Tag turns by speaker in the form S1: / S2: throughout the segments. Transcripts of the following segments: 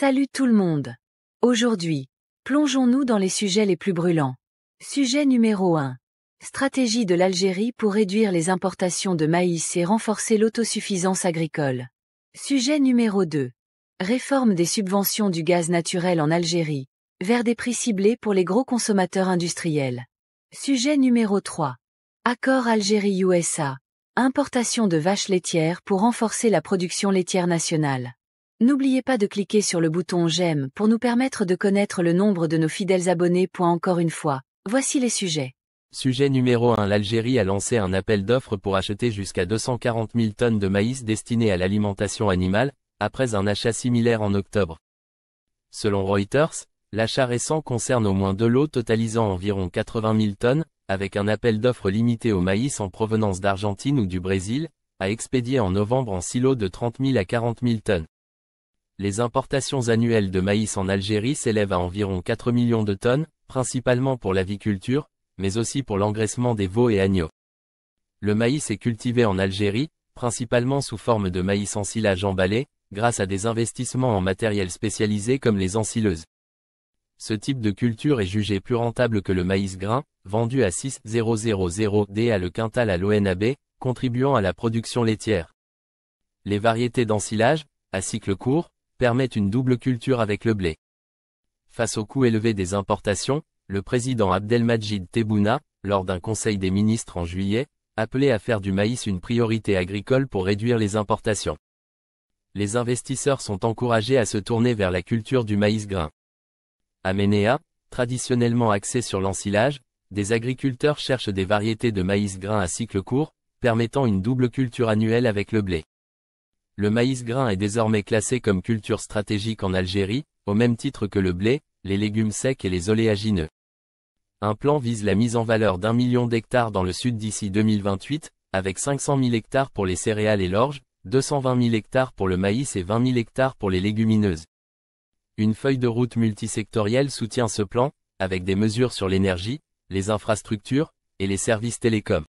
S1: Salut tout le monde. Aujourd'hui, plongeons-nous dans les sujets les plus brûlants. Sujet numéro 1. Stratégie de l'Algérie pour réduire les importations de maïs et renforcer l'autosuffisance agricole. Sujet numéro 2. Réforme des subventions du gaz naturel en Algérie, vers des prix ciblés pour les gros consommateurs industriels. Sujet numéro 3. Accord Algérie-USA. Importation de vaches laitières pour renforcer la production laitière nationale. N'oubliez pas de cliquer sur le bouton J'aime pour nous permettre de connaître le nombre de nos fidèles abonnés. Encore une fois, voici les sujets. Sujet numéro 1 L'Algérie a lancé un appel d'offres pour acheter jusqu'à 240 000 tonnes de maïs destiné à l'alimentation animale, après un achat similaire en octobre. Selon Reuters, l'achat récent concerne au moins deux lots totalisant environ 80 000 tonnes, avec un appel d'offres limité au maïs en provenance d'Argentine ou du Brésil, à expédier en novembre en silos de 30 000 à 40 000 tonnes les importations annuelles de maïs en Algérie s'élèvent à environ 4 millions de tonnes, principalement pour l'aviculture, mais aussi pour l'engraissement des veaux et agneaux. Le maïs est cultivé en Algérie, principalement sous forme de maïs silage emballé, grâce à des investissements en matériel spécialisé comme les ensileuses. Ce type de culture est jugé plus rentable que le maïs grain, vendu à 6,000 D à le quintal à l'ONAB, contribuant à la production laitière. Les variétés d'ensilage, à cycle court, permettent une double culture avec le blé. Face au coût élevé des importations, le président Abdelmajid Tebouna, lors d'un conseil des ministres en juillet, appelait à faire du maïs une priorité agricole pour réduire les importations. Les investisseurs sont encouragés à se tourner vers la culture du maïs grain. À Ménéa, traditionnellement axé sur l'ensilage, des agriculteurs cherchent des variétés de maïs grain à cycle court, permettant une double culture annuelle avec le blé. Le maïs grain est désormais classé comme culture stratégique en Algérie, au même titre que le blé, les légumes secs et les oléagineux. Un plan vise la mise en valeur d'un million d'hectares dans le sud d'ici 2028, avec 500 000 hectares pour les céréales et l'orge, 220 000 hectares pour le maïs et 20 000 hectares pour les légumineuses. Une feuille de route multisectorielle soutient ce plan, avec des mesures sur l'énergie, les infrastructures, et les services télécoms.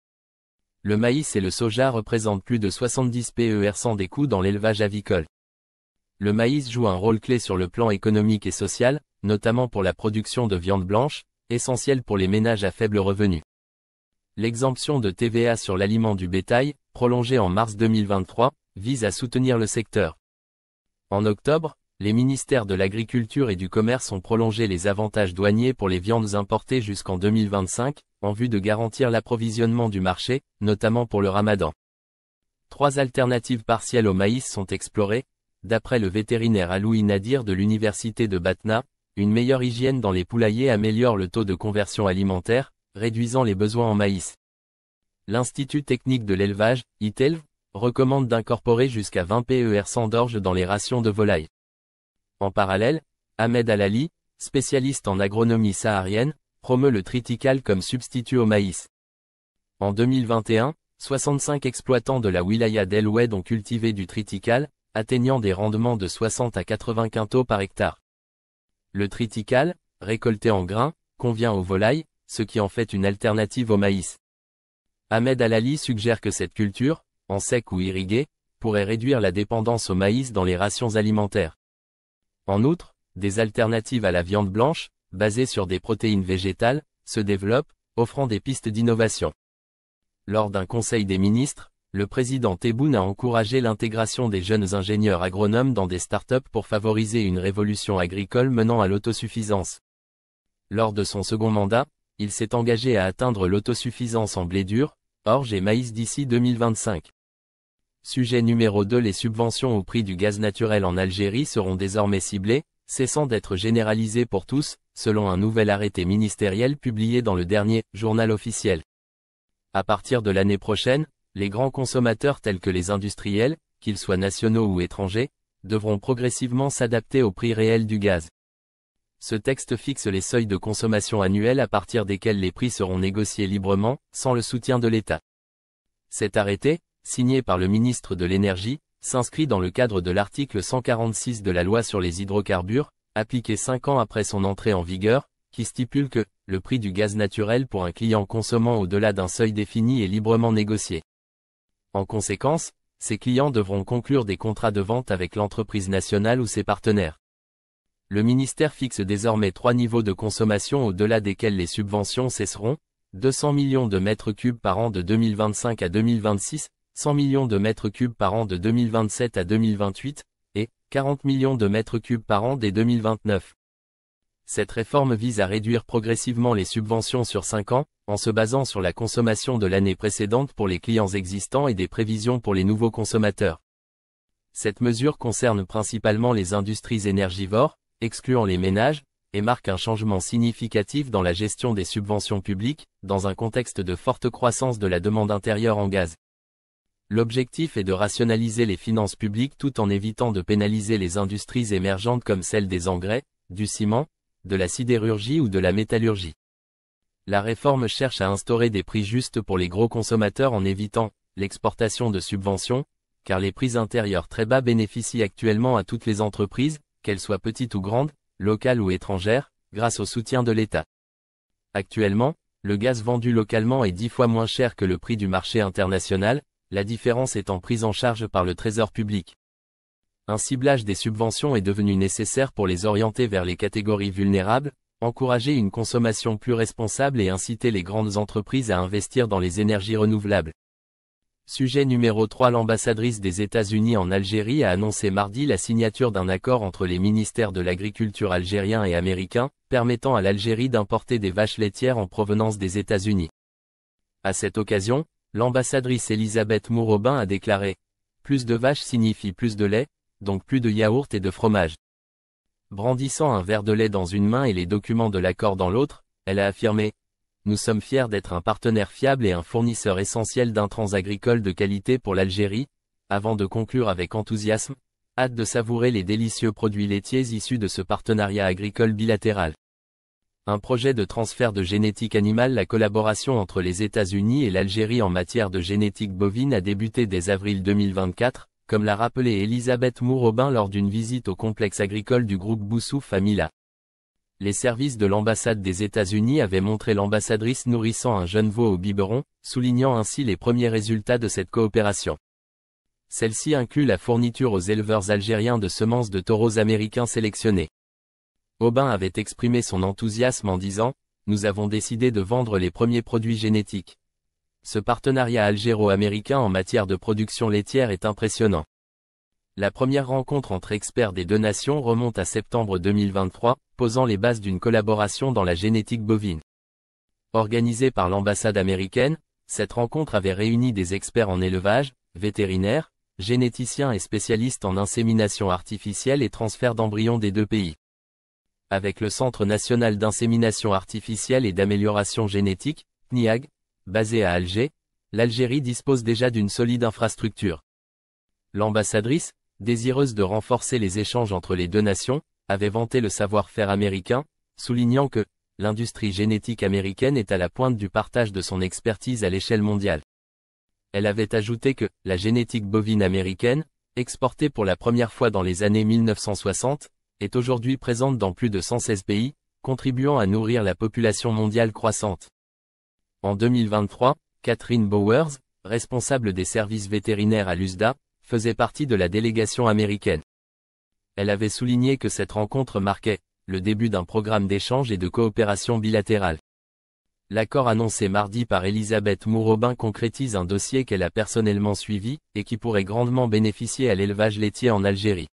S1: Le maïs et le soja représentent plus de 70 PER des coûts dans l'élevage avicole. Le maïs joue un rôle clé sur le plan économique et social, notamment pour la production de viande blanche, essentielle pour les ménages à faible revenu. L'exemption de TVA sur l'aliment du bétail, prolongée en mars 2023, vise à soutenir le secteur. En octobre, les ministères de l'Agriculture et du Commerce ont prolongé les avantages douaniers pour les viandes importées jusqu'en 2025, en vue de garantir l'approvisionnement du marché, notamment pour le ramadan. Trois alternatives partielles au maïs sont explorées, d'après le vétérinaire Aloui Nadir de l'université de Batna, une meilleure hygiène dans les poulaillers améliore le taux de conversion alimentaire, réduisant les besoins en maïs. L'Institut technique de l'élevage, ITELV, recommande d'incorporer jusqu'à 20 PER sans d'orge dans les rations de volaille. En parallèle, Ahmed Alali, spécialiste en agronomie saharienne, promeut le triticale comme substitut au maïs. En 2021, 65 exploitants de la wilaya d'El Oued ont cultivé du triticale, atteignant des rendements de 60 à 80 quintaux par hectare. Le triticale, récolté en grains, convient aux volailles, ce qui en fait une alternative au maïs. Ahmed Alali suggère que cette culture, en sec ou irriguée, pourrait réduire la dépendance au maïs dans les rations alimentaires. En outre, des alternatives à la viande blanche, basé sur des protéines végétales, se développe, offrant des pistes d'innovation. Lors d'un conseil des ministres, le président Tebboune a encouragé l'intégration des jeunes ingénieurs agronomes dans des startups pour favoriser une révolution agricole menant à l'autosuffisance. Lors de son second mandat, il s'est engagé à atteindre l'autosuffisance en blé dur, orge et maïs d'ici 2025. Sujet numéro 2 Les subventions au prix du gaz naturel en Algérie seront désormais ciblées, cessant d'être généralisées pour tous, selon un nouvel arrêté ministériel publié dans le dernier journal officiel. À partir de l'année prochaine, les grands consommateurs tels que les industriels, qu'ils soient nationaux ou étrangers, devront progressivement s'adapter au prix réel du gaz. Ce texte fixe les seuils de consommation annuels à partir desquels les prix seront négociés librement, sans le soutien de l'État. Cet arrêté, signé par le ministre de l'Énergie, s'inscrit dans le cadre de l'article 146 de la loi sur les hydrocarbures, Appliqué 5 ans après son entrée en vigueur, qui stipule que, le prix du gaz naturel pour un client consommant au-delà d'un seuil défini est librement négocié. En conséquence, ces clients devront conclure des contrats de vente avec l'entreprise nationale ou ses partenaires. Le ministère fixe désormais trois niveaux de consommation au-delà desquels les subventions cesseront, 200 millions de mètres cubes par an de 2025 à 2026, 100 millions de mètres cubes par an de 2027 à 2028, 40 millions de mètres cubes par an dès 2029. Cette réforme vise à réduire progressivement les subventions sur 5 ans, en se basant sur la consommation de l'année précédente pour les clients existants et des prévisions pour les nouveaux consommateurs. Cette mesure concerne principalement les industries énergivores, excluant les ménages, et marque un changement significatif dans la gestion des subventions publiques, dans un contexte de forte croissance de la demande intérieure en gaz. L'objectif est de rationaliser les finances publiques tout en évitant de pénaliser les industries émergentes comme celles des engrais, du ciment, de la sidérurgie ou de la métallurgie. La réforme cherche à instaurer des prix justes pour les gros consommateurs en évitant l'exportation de subventions, car les prix intérieurs très bas bénéficient actuellement à toutes les entreprises, qu'elles soient petites ou grandes, locales ou étrangères, grâce au soutien de l'État. Actuellement, le gaz vendu localement est dix fois moins cher que le prix du marché international, la différence étant prise en charge par le Trésor public. Un ciblage des subventions est devenu nécessaire pour les orienter vers les catégories vulnérables, encourager une consommation plus responsable et inciter les grandes entreprises à investir dans les énergies renouvelables. Sujet numéro 3 L'ambassadrice des États-Unis en Algérie a annoncé mardi la signature d'un accord entre les ministères de l'agriculture algérien et américain, permettant à l'Algérie d'importer des vaches laitières en provenance des États-Unis. À cette occasion, L'ambassadrice Elisabeth Mourobin a déclaré « Plus de vaches signifie plus de lait, donc plus de yaourt et de fromage ». Brandissant un verre de lait dans une main et les documents de l'accord dans l'autre, elle a affirmé « Nous sommes fiers d'être un partenaire fiable et un fournisseur essentiel d'intrants agricoles de qualité pour l'Algérie, avant de conclure avec enthousiasme, hâte de savourer les délicieux produits laitiers issus de ce partenariat agricole bilatéral un projet de transfert de génétique animale La collaboration entre les États-Unis et l'Algérie en matière de génétique bovine a débuté dès avril 2024, comme l'a rappelé Elisabeth Mourobin lors d'une visite au complexe agricole du groupe Boussouf à Mila. Les services de l'ambassade des États-Unis avaient montré l'ambassadrice nourrissant un jeune veau au biberon, soulignant ainsi les premiers résultats de cette coopération. Celle-ci inclut la fourniture aux éleveurs algériens de semences de taureaux américains sélectionnés. Aubin avait exprimé son enthousiasme en disant, nous avons décidé de vendre les premiers produits génétiques. Ce partenariat algéro-américain en matière de production laitière est impressionnant. La première rencontre entre experts des deux nations remonte à septembre 2023, posant les bases d'une collaboration dans la génétique bovine. Organisée par l'ambassade américaine, cette rencontre avait réuni des experts en élevage, vétérinaires, généticiens et spécialistes en insémination artificielle et transfert d'embryons des deux pays avec le Centre national d'insémination artificielle et d'amélioration génétique, NIAG, basé à Alger, l'Algérie dispose déjà d'une solide infrastructure. L'ambassadrice, désireuse de renforcer les échanges entre les deux nations, avait vanté le savoir-faire américain, soulignant que l'industrie génétique américaine est à la pointe du partage de son expertise à l'échelle mondiale. Elle avait ajouté que la génétique bovine américaine, exportée pour la première fois dans les années 1960, est aujourd'hui présente dans plus de 116 pays, contribuant à nourrir la population mondiale croissante. En 2023, Catherine Bowers, responsable des services vétérinaires à l'USDA, faisait partie de la délégation américaine. Elle avait souligné que cette rencontre marquait le début d'un programme d'échange et de coopération bilatérale. L'accord annoncé mardi par Elisabeth Mourobin concrétise un dossier qu'elle a personnellement suivi, et qui pourrait grandement bénéficier à l'élevage laitier en Algérie.